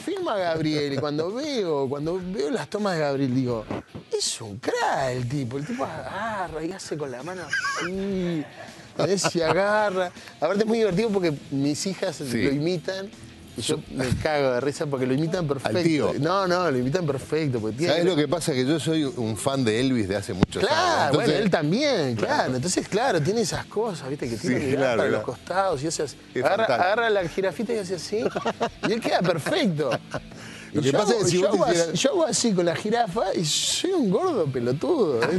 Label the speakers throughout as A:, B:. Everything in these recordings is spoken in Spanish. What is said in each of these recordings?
A: filma Gabriel y cuando veo, cuando veo las tomas de Gabriel digo, es un crack el tipo. El tipo agarra y hace con la mano así. A ver agarra. Aparte es muy divertido porque mis hijas lo imitan yo, me cago de risa porque lo imitan perfecto. No, no, lo imitan perfecto. ¿Sabes lo que pasa? Que yo soy un fan de Elvis de hace muchos años. Claro, bueno, él también, claro. Entonces, claro, tiene esas cosas, ¿viste? Que tiene que para los costados y hace así. Agarra, la jirafita y hace así. y él queda perfecto. Lo que yo, pasa yo, hago así, con la jirafa y soy un gordo pelotudo.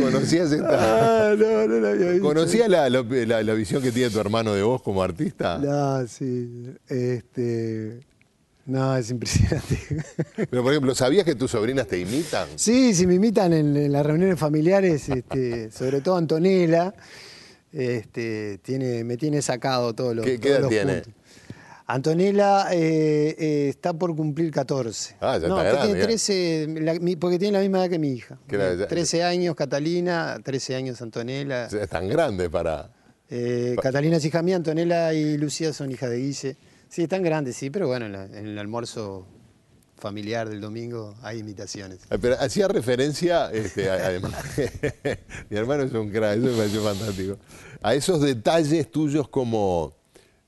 A: ¿Conocías esta? Ah, la la, visión que tiene tu hermano de vos como artista? No, sí.
B: Este. No, es impresionante.
A: Pero, por ejemplo, ¿sabías que tus sobrinas te imitan?
B: Sí, sí, me imitan en, las reuniones familiares, este, sobre todo Antonella. Este, tiene, me tiene sacado todo lo que. ¿Qué, tiene? Antonella eh, eh, está por cumplir 14. Ah, ya no, está porque tiene la misma edad que mi hija. 13 años Catalina, 13 años Antonella.
A: Es tan grande para...
B: Eh, Catalina es hija mía, Antonella y Lucía son hijas de Guille. Sí, están grandes, sí, pero bueno, en, el almuerzo familiar del domingo hay imitaciones.
A: Ah, pero hacía referencia, este, además, mi hermano es un crack, eso me pareció fantástico, a esos detalles tuyos como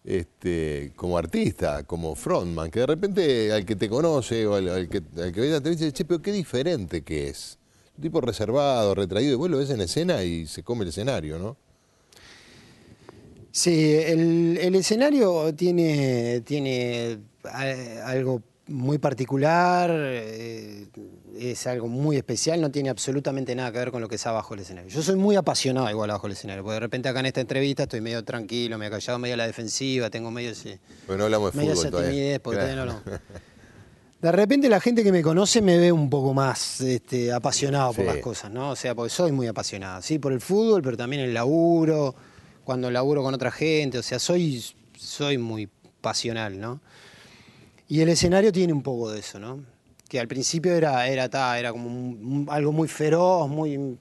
A: este, como artista, como frontman, que de repente al que te conoce o al, que, al que televisión dice, che, pero qué diferente que es. Un tipo reservado, retraído, y vos lo ves en escena y se come el escenario, ¿no?
B: Sí, el, escenario tiene, tiene eh, algo muy particular, eh, es algo muy especial, no tiene absolutamente nada que ver con lo que es abajo del escenario. Yo soy muy apasionado igual abajo del escenario, porque de repente acá en esta entrevista estoy medio tranquilo, me he callado medio a la defensiva, tengo medio ese,
A: hablamos de fútbol timidez, De
B: repente la gente que me conoce me ve un poco más este, apasionado por las cosas, ¿no? O sea, porque soy muy apasionado, sí, por el fútbol, pero también el laburo, cuando laburo con otra gente, o sea, soy, soy muy pasional, ¿no? Y el escenario tiene un poco de eso, ¿no? Que al principio era, era, era como algo muy feroz, muy...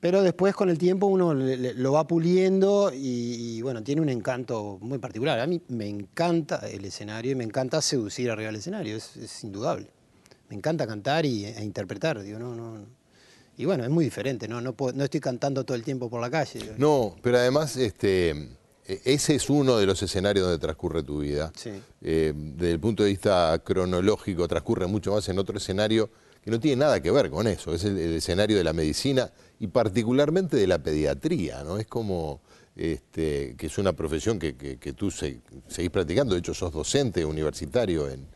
B: Pero después con el tiempo uno lo va puliendo y, bueno, tiene un encanto muy particular. A mí me encanta el escenario y me encanta seducir arriba del escenario, es, indudable. Me encanta cantar y, e interpretar, digo, no, no, Y bueno, es muy diferente, ¿no? No, no estoy cantando todo el tiempo por la calle.
A: No, pero además, este eh, ese es uno de los escenarios donde transcurre tu vida. Eh, desde el punto de vista cronológico, transcurre mucho más en otro escenario que no tiene nada que ver con eso. Es el, escenario de la medicina y particularmente de la pediatría, ¿no? Es como este, que es una profesión que, tú seguís practicando, de hecho sos docente universitario en,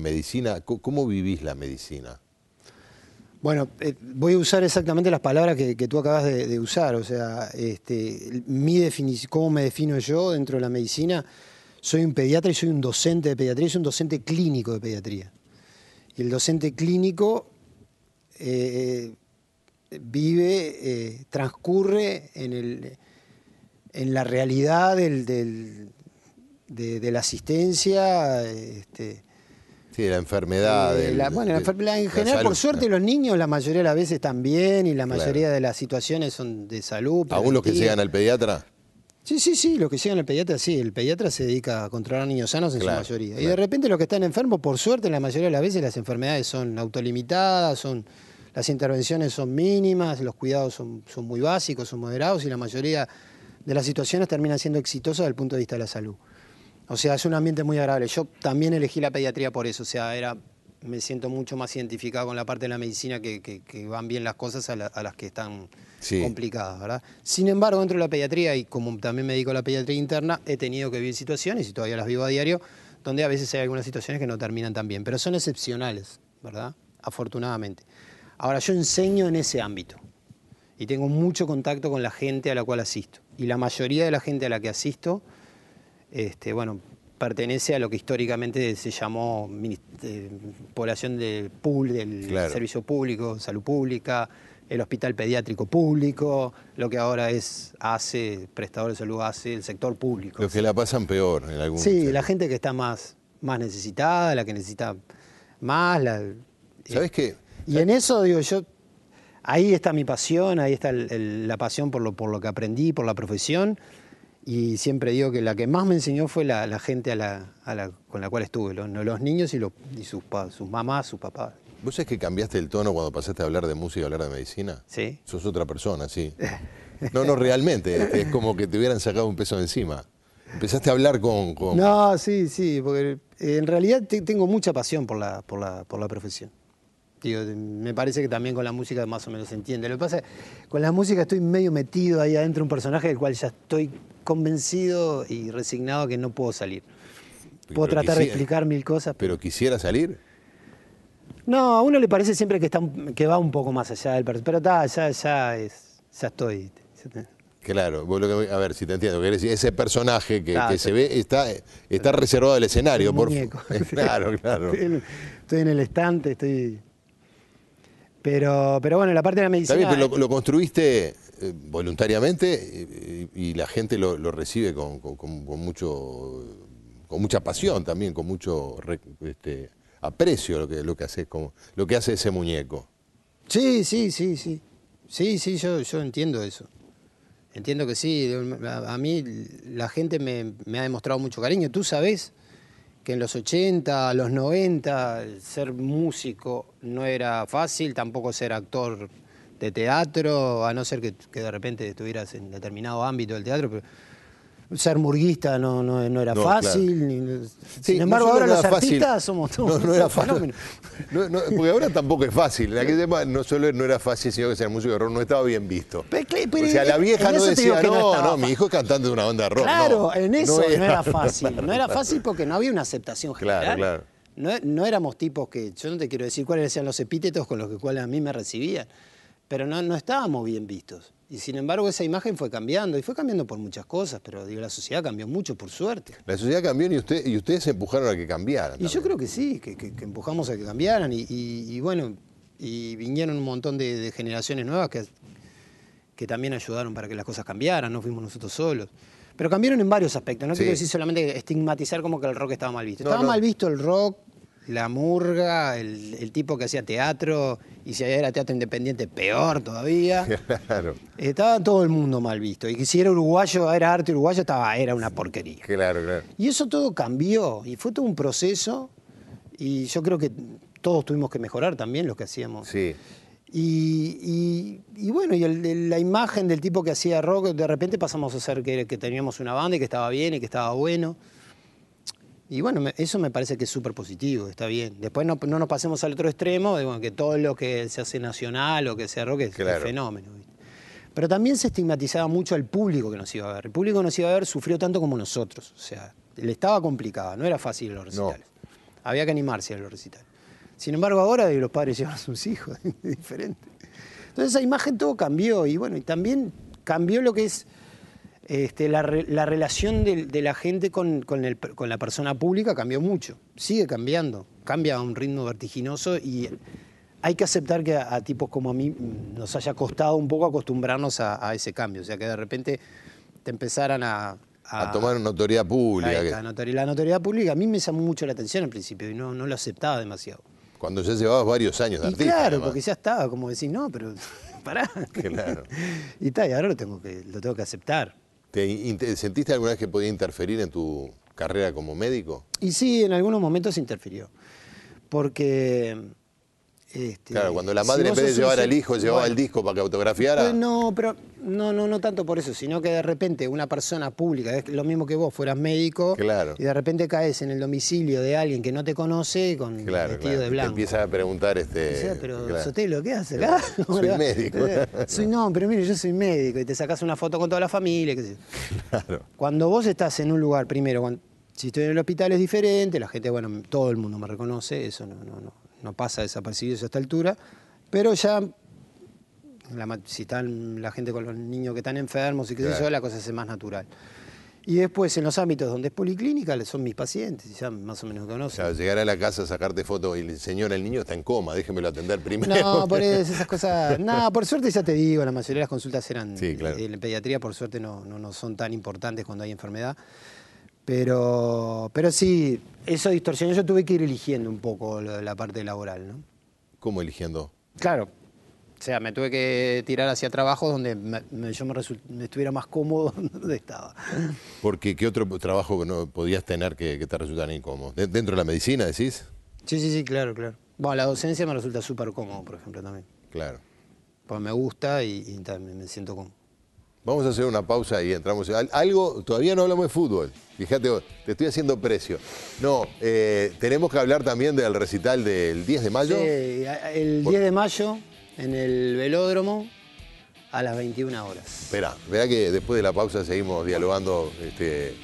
A: medicina. ¿Cómo vivís la medicina? Bueno,
B: eh, voy a usar exactamente las palabras que, tú acabas de, usar. O sea, este, mi cómo me defino yo dentro de la medicina, soy un pediatra y soy un docente de pediatría, soy un docente clínico de pediatría. Y el docente clínico eh, vive, eh, transcurre en, el, en, la realidad de, la asistencia.
A: Este, la enfermedad. Eh, bueno, en general, por suerte,
B: los niños la mayoría de las veces están bien y la mayoría de las situaciones son de salud. ¿Aún los que llegan al pediatra? Sí, sí, sí, los que llegan al pediatra, sí. El pediatra se dedica a controlar niños sanos en su mayoría. Y de repente los que están enfermos, por suerte, la mayoría de las veces las enfermedades son autolimitadas, son, las intervenciones son mínimas, los cuidados son, son muy básicos, son moderados y la mayoría de las situaciones terminan siendo exitosas desde el punto de vista de la salud. O sea, es un ambiente muy agradable. Yo también elegí la pediatría por eso, o sea, era, me siento mucho más identificado con la parte de la medicina que, van bien las cosas a, las que están complicadas, ¿verdad? Sin embargo, dentro de la pediatría, y como también me dedico a la pediatría interna, he tenido que vivir situaciones, y todavía las vivo a diario, donde a veces hay algunas situaciones que no terminan tan bien, pero son excepcionales, ¿verdad? Afortunadamente. Ahora, yo enseño en ese ámbito y tengo mucho contacto con la gente a la cual asisto. Y la mayoría de la gente a la que asisto este, bueno, pertenece a lo que históricamente se llamó eh, población del, pool, del servicio público, salud pública, el hospital pediátrico público, lo que ahora es hace, prestador de salud hace, el sector público.
A: Los que la pasan peor en algún Sí, la
B: gente que está más, más necesitada, la que necesita más. Eh, ¿Sabes qué? Y en eso, digo, yo. Ahí está mi pasión, ahí está la pasión por lo, por lo que aprendí, por la profesión y siempre digo que la que más me enseñó fue la, gente con la cual estuve,
A: los, los niños y, los, sus, sus mamás, sus papás. ¿Vos sabés que cambiaste el tono cuando pasaste a hablar de música y hablar de medicina? Sí. Sos otra persona, sí. No, no, realmente. Este, es como que te hubieran sacado un peso de encima. Empezaste a hablar con...
B: No, sí, sí, porque en realidad tengo mucha pasión por la, por la, por la profesión me parece que también con la música más o menos se entiende. Lo que pasa es que con la música estoy medio metido ahí adentro un personaje del cual ya estoy convencido y resignado que no puedo salir.
A: Puedo tratar de explicar mil cosas. Pero... quisiera salir?
B: No, a uno le parece siempre que, está, que va un poco más allá del personaje. Pero está, ya, es, ya estoy.
A: Claro, a ver si te entiendo. Ese personaje que, se ve está, está reservado al escenario. claro, claro.
B: Estoy en el estante, estoy pero, pero bueno, la parte de la medicina... lo,
A: construiste eh, voluntariamente y, la gente lo, recibe con, mucho, con mucha pasión también, con mucho este, aprecio lo que, lo, que hace, lo que hace ese muñeco.
B: Sí, sí, sí, sí. Sí, sí, yo, entiendo eso. Entiendo que sí. A, mí la gente me, me, ha demostrado mucho cariño. Tú sabes que en los 80, los 90, ser músico no era fácil, tampoco ser actor de teatro, a no ser que, de repente estuvieras en determinado ámbito del teatro, ser murguista no, no, era
A: fácil.
B: sin embargo, ahora los artistas somos todos. No, era fácil.
A: porque ahora tampoco es fácil. En aquel no solo no era fácil, sino que ser músico de rock no estaba bien visto.
B: o sea, la vieja no decía, no, no, mi
A: hijo es cantante de una banda de rock. Claro, en eso no era, fácil. No era fácil
B: porque no había una aceptación general. Claro, claro. No, éramos tipos que, yo no te quiero decir cuáles eran los epítetos con los cuales a mí me recibían, pero no, no estábamos bien vistos. Y sin embargo esa imagen fue cambiando, y fue cambiando por muchas cosas, pero digo, la sociedad cambió mucho, por suerte. La sociedad cambió y, ustedes y ustedes empujaron a que cambiaran. Y yo creo que sí, que, empujamos a que cambiaran, y, bueno, y vinieron un montón de, generaciones nuevas que, que también ayudaron para que las cosas cambiaran, no fuimos nosotros solos. Pero cambiaron en varios aspectos, no quiero decir solamente estigmatizar como que el rock estaba mal visto. estaba mal visto el rock, la murga, el, tipo que hacía teatro, y si era teatro independiente, peor todavía.
A: Claro.
B: Estaba todo el mundo mal visto. Y si era uruguayo, era arte uruguayo, estaba, era una porquería. Claro, claro. Y eso todo cambió, y fue todo un proceso, y yo creo que todos tuvimos que mejorar también lo que hacíamos. Sí. Y, bueno, y la imagen del tipo que hacía rock, de repente pasamos a ser que teníamos una banda y que estaba bien y que estaba bueno. Y bueno, eso me parece que es súper positivo, está bien. Después no, nos pasemos al otro extremo, de bueno, que todo lo que se hace nacional o que se arroque es fenómeno. Pero también se estigmatizaba mucho al público que nos iba a ver. El público que nos iba a ver sufrió tanto como nosotros. O sea, le estaba complicado, no era fácil los recitales. Había que animarse a los recitales. Sin embargo, ahora los padres llevan a sus hijos, es diferente. Entonces esa imagen todo cambió y bueno, y también cambió lo que es este, la, relación de, la gente con, la persona pública cambió mucho, sigue cambiando, cambia a un ritmo vertiginoso y hay que aceptar que a, tipos como a mí nos haya costado un poco acostumbrarnos a, ese cambio, o sea que de repente te empezaran a... A, tomar
A: notoriedad pública.
B: La notoriedad pública a mí me llamó mucho la atención al principio y no, lo aceptaba demasiado. Cuando ya llevabas varios años de Claro, porque ya estaba, como decir, no, pero
A: pará. Claro. y tal, y ahora lo tengo que, lo tengo que aceptar sentiste alguna vez que podía interferir en tu carrera como médico?
B: Y sí, en algunos momentos interfirió, porque este, claro, cuando la madre en vez de llevar al hijo llevaba el
A: disco para que autografiara. Pues
B: no, pero no, no, no tanto por eso, sino que de repente una persona pública, es lo mismo que vos fueras médico, y de repente caes en el domicilio de alguien que no te conoce con vestido de blanco.
A: Te empiezas a preguntar este. pero
B: Sotelo, ¿qué haces eh, Soy médico. no, pero mire, yo soy médico y te sacas una foto con toda la familia. Claro. Cuando vos estás en un lugar, primero, si estoy en el hospital es diferente, la gente, bueno, todo el mundo me reconoce, eso no, no, no no pasa desapercibidos a esta altura, pero ya si están la gente con los niños que están enfermos y que la cosa es más natural. Y después en los ámbitos donde es policlínica son mis pacientes, ya más o menos
A: conocen. O sea, llegar a la casa, sacarte fotos y el señor, el niño está en coma, déjemelo atender primero. No, por eso, esas
B: cosas. no, por suerte ya te digo, la mayoría de las consultas eran. En pediatría, por suerte, no, no son tan importantes cuando hay enfermedad. Pero, pero sí, eso distorsionó. Yo tuve que ir eligiendo un poco la parte laboral, ¿no? ¿Cómo eligiendo? Claro. O sea, me tuve que tirar hacia trabajos donde yo me, estuviera más cómodo donde estaba.
A: Porque ¿qué otro trabajo no podías tener que, te resultara incómodo? ¿Dentro de la medicina decís? Sí, sí, sí, claro, claro.
B: Bueno, la docencia me resulta súper cómodo, por ejemplo,
A: también. Claro. Pues me gusta y, y también me siento cómodo. Vamos a hacer una pausa y entramos. Algo, todavía no hablamos de fútbol. Fíjate, te estoy haciendo precio. No, eh, tenemos que hablar también del recital del 10 de mayo. Sí,
B: el 10 de mayo en el velódromo a las 21 horas.
A: Espera, verá que después de la pausa seguimos dialogando este,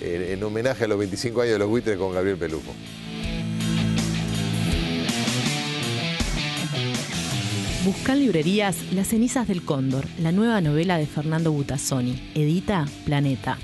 A: en, homenaje a los 25 años de los buitres con Gabriel Pelufo.
B: Buscan librerías Las cenizas del cóndor, la nueva novela de Fernando Butazzoni, edita Planeta.